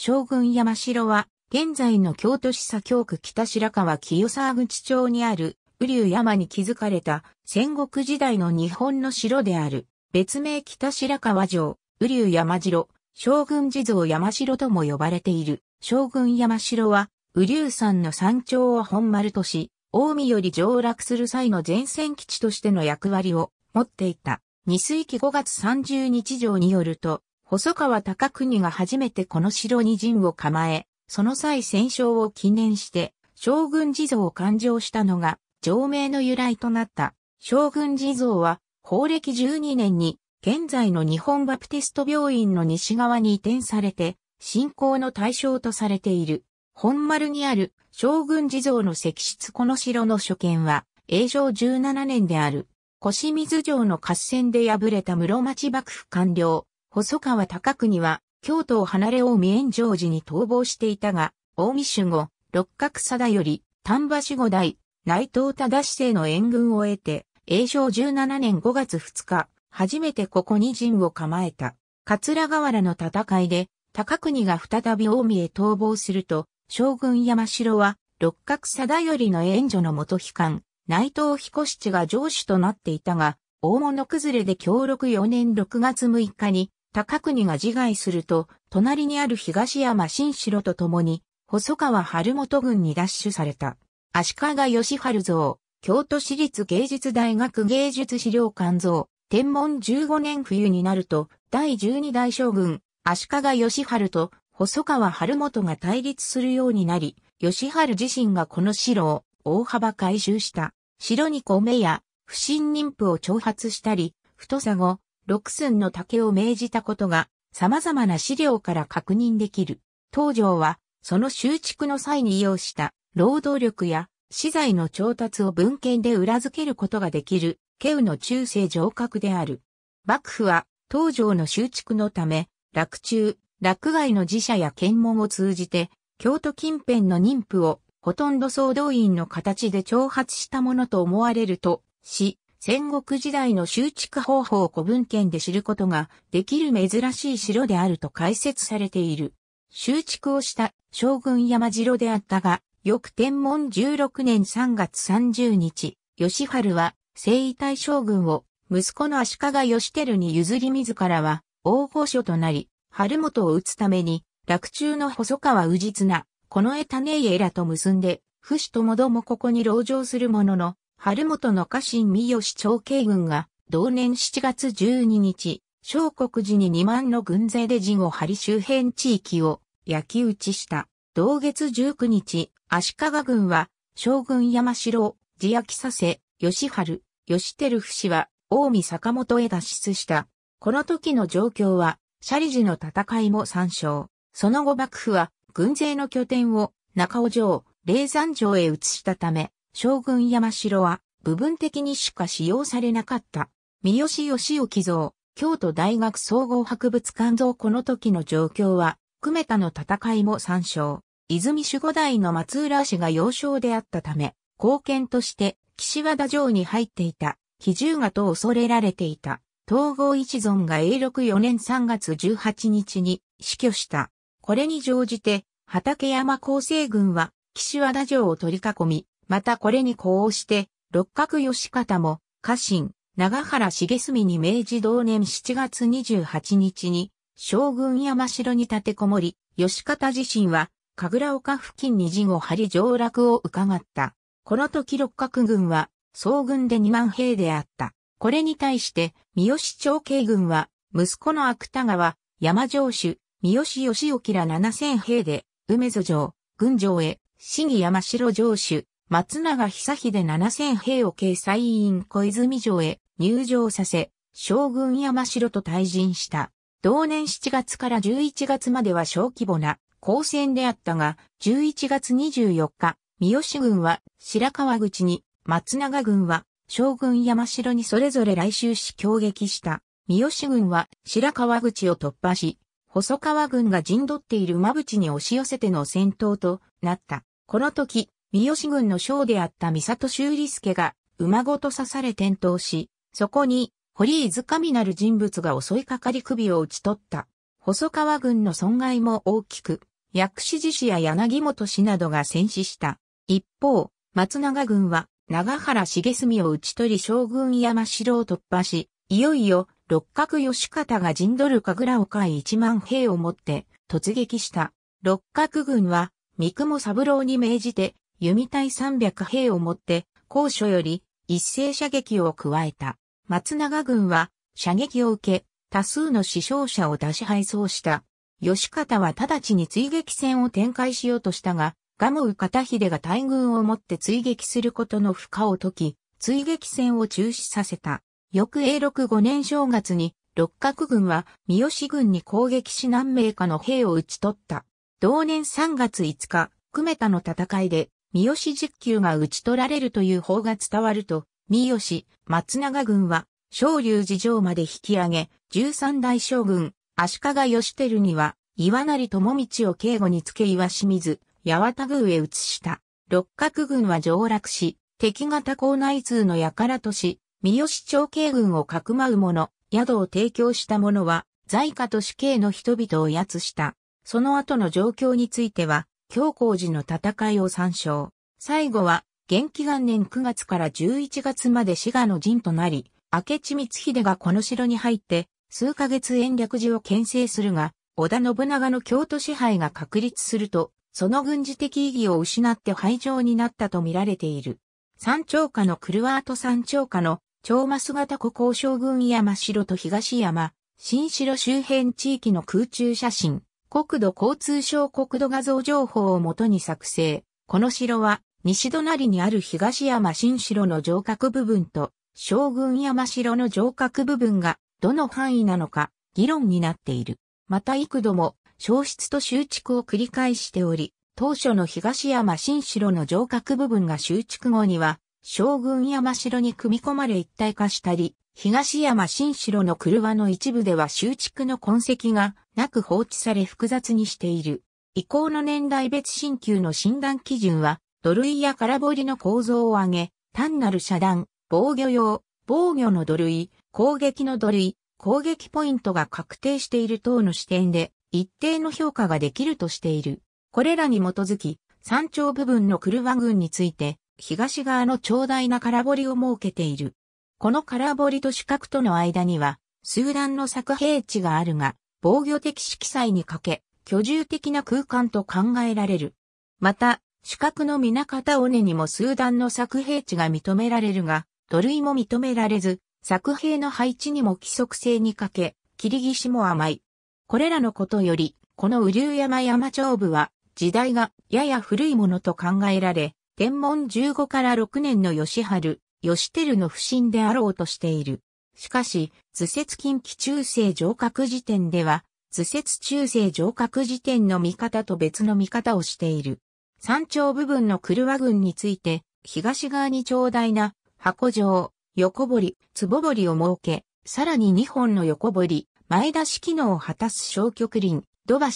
将軍山城は、現在の京都市左京区北白川清沢口町にある、雨竜山に築かれた戦国時代の日本の城である、別名北白川城、雨竜山城、将軍地蔵山城とも呼ばれている。将軍山城は、雨竜山の山頂を本丸とし、大海より上落する際の前線基地としての役割を持っていた。二水期5月30日城によると、細川隆国が初めてこの城に陣を構え、その際戦勝を記念して、将軍地蔵を勘定したのが、上名の由来となった。将軍地蔵は、法暦12年に、現在の日本バプティスト病院の西側に移転されて、信仰の対象とされている。本丸にある将軍地蔵の石室この城の所見は、永正17年である。腰水城の合戦で敗れた室町幕府官僚、細川高国は、京都を離れ近江炎上寺に逃亡していたが、近江守護、六角貞より、丹波守護代、内藤忠生の援軍を得て、永正17年5月2日、初めてここに陣を構えた。桂河原の戦いで、高国が再び近江へ逃亡すると、将軍山城は、六角貞頼の援助の元悲観、内藤彦七が城主となっていたが、大物崩れで協力4年6月6日に、高国が自害すると、隣にある東山新城と共に、細川春元軍に奪取された。足利義春像、京都市立芸術大学芸術資料館像、天文15年冬になると、第12代将軍、足利義春と細川春元が対立するようになり、義春自身がこの城を大幅改修した。城に米や不審妊婦を挑発したり、太さ後、六寸の竹を命じたことが様々な資料から確認できる。東条は、その修築の際に用した労働力や資材の調達を文献で裏付けることができる、ケウの中世城郭である。幕府は、東条の修築のため、落中、落外の寺社や検問を通じて、京都近辺の妊婦を、ほとんど総動員の形で挑発したものと思われると、し、戦国時代の修築方法を古文献で知ることができる珍しい城であると解説されている。修築をした将軍山城であったが、翌天文16年3月30日、吉春は征夷大将軍を息子の足利義輝に譲り自らは大御所となり、春元を討つために、落中の細川氏綱、この江種家らと結んで、不死ともどもここに籠城するものの、春元の家臣三好長慶軍が、同年7月12日、小国寺に2万の軍勢で陣を張り周辺地域を焼き打ちした。同月19日、足利軍は、将軍山城を自焼きさせ、吉春、吉照夫氏は、近江坂本へ脱出した。この時の状況は、シャリジの戦いも参照。その後幕府は、軍勢の拠点を中尾城、霊山城へ移したため、将軍山城は部分的にしか使用されなかった。三好義雄寄贈、京都大学総合博物館像この時の状況は、久米田の戦いも参照。泉守護代の松浦氏が幼少であったため、貢献として岸和田城に入っていた、比重がと恐れられていた。統合一存が永禄4年3月18日に死去した。これに乗じて、畠山厚生軍は岸和田城を取り囲み、またこれに呼応して、六角義方も、家臣、長原重澄に明治同年7月28日に、将軍山城に立てこもり、義方自身は、神楽岡付近に陣を張り上落を伺った。この時六角軍は、総軍で2万兵であった。これに対して、三好長慶軍は、息子の芥川、山城主、三好義興ら7000兵で、梅津城、軍城へ、市議山城城主、松永久秀七千兵を掲載委員小泉城へ入城させ、将軍山城と退陣した。同年7月から11月までは小規模な交戦であったが、11月24日、三好軍は白川口に、松永軍は将軍山城にそれぞれ来襲し攻撃した。三好軍は白川口を突破し、細川軍が陣取っている馬淵に押し寄せての戦闘となった。この時、三好軍の将であった三里修理助が馬ごと刺され転倒し、そこに堀井塚みなる人物が襲いかかり首を打ち取った。細川軍の損害も大きく、薬師寺氏や柳本氏などが戦死した。一方、松永軍は長原重澄を打ち取り将軍山城を突破し、いよいよ六角義方が陣取る神楽を買い一万兵を持って突撃した。六角軍は三雲三郎に命じて弓隊300兵をもって、高所より一斉射撃を加えた。松永軍は射撃を受け、多数の死傷者を出し敗走した。吉方は直ちに追撃戦を展開しようとしたが、ガカタ片秀が大軍をもって追撃することの不可を解き、追撃戦を中止させた。翌永禄5年正月に、六角軍は三好軍に攻撃し何名かの兵を討ち取った。同年3月5日、久米田の戦いで三好実給が討ち取られるという法が伝わると、三好、松永軍は、昇竜寺城まで引き上げ、十三代将軍、足利義輝には、岩成智道を警護につけ岩清水、八幡宮へ移した。六角軍は上落し、敵方高内通の輩とし、三好長慶軍をかくまう者、宿を提供した者は、在家と死刑の人々を奴した。その後の状況については、京光寺の戦いを参照。最後は、元気元年9月から11月まで滋賀の陣となり、明智光秀がこの城に入って、数ヶ月延暦寺を牽制するが、織田信長の京都支配が確立すると、その軍事的意義を失って廃城になったと見られている。山頂下のクルワート山頂下の超マ型古交将軍山城と東山、新城周辺地域の空中写真。国土交通省国土画像情報をもとに作成。この城は、西隣にある東山新城の城郭部分と、将軍山城の城郭部分が、どの範囲なのか、議論になっている。また幾度も、消失と修築を繰り返しており、当初の東山新城の城郭部分が修築後には、将軍山城に組み込まれ一体化したり、東山新城の車の一部では修築の痕跡がなく放置され複雑にしている。以降の年代別新旧の診断基準は、土塁や空堀の構造を上げ、単なる遮断、防御用、防御の土塁、攻撃の土塁、攻撃ポイントが確定している等の視点で、一定の評価ができるとしている。これらに基づき、山頂部分の車群について、東側の長大な空堀を設けている。この空堀と四角との間には、数段の作平地があるが、防御的色彩にかけ、居住的な空間と考えられる。また、四角の皆方尾根にも数段の作兵地が認められるが、土塁も認められず、作兵の配置にも規則性に欠け、切り岸も甘い。これらのことより、この雨竜山山頂部は、時代がやや古いものと考えられ、天文15から6年の吉春、吉照の不審であろうとしている。しかし、図説近畿中世上角時点では、図説中世上角時点の見方と別の見方をしている。山頂部分のクワ群について、東側に長大な箱状、横堀、壺堀を設け、さらに2本の横堀、前出し機能を果たす小極林、土橋、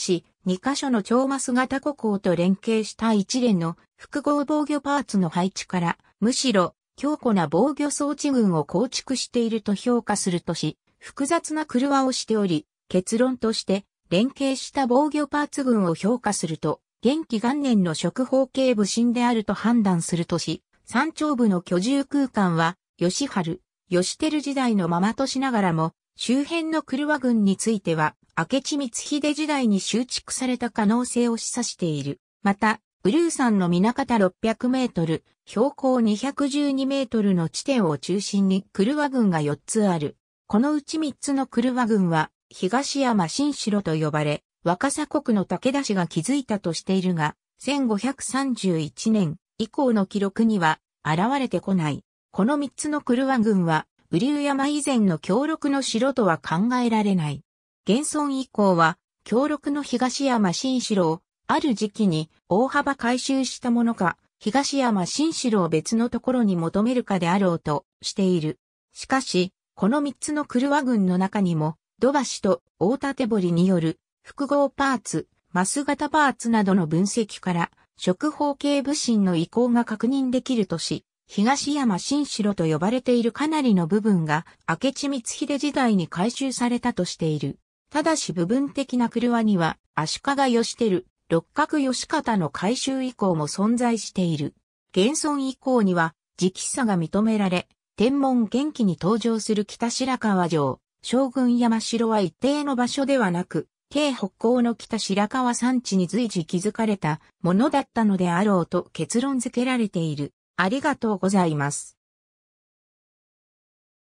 2カ所の超マス型古港と連携した一連の複合防御パーツの配置から、むしろ強固な防御装置群を構築していると評価するとし、複雑な車をしており、結論として連携した防御パーツ群を評価すると、元気元年の食方形部審であると判断するとし、山頂部の居住空間は、吉春、吉照時代のままとしながらも、周辺の車群については、明智光秀時代に修築された可能性を示唆している。また、ブルー山の南方600メートル、標高212メートルの地点を中心にクルワ郡が4つある。このうち3つのクルワ郡は、東山新城と呼ばれ、若狭国の武田氏が築いたとしているが、1531年以降の記録には現れてこない。この3つのクルワ郡は、ュー山以前の強力の城とは考えられない。現存以降は、強力の東山新城をある時期に大幅回収したものか、東山新城を別のところに求めるかであろうとしている。しかし、この三つの車群の中にも、土橋と大縦堀による複合パーツ、マス型パーツなどの分析から、食方形部品の移行が確認できるとし、東山新城と呼ばれているかなりの部分が明智光秀時代に回収されたとしている。ただし部分的な車には足利義輝、六角義方の改修以降も存在している。現存以降には、直差が認められ、天文元気に登場する北白川城、将軍山城は一定の場所ではなく、京北港の北白川山地に随時築かれたものだったのであろうと結論付けられている。ありがとうございます。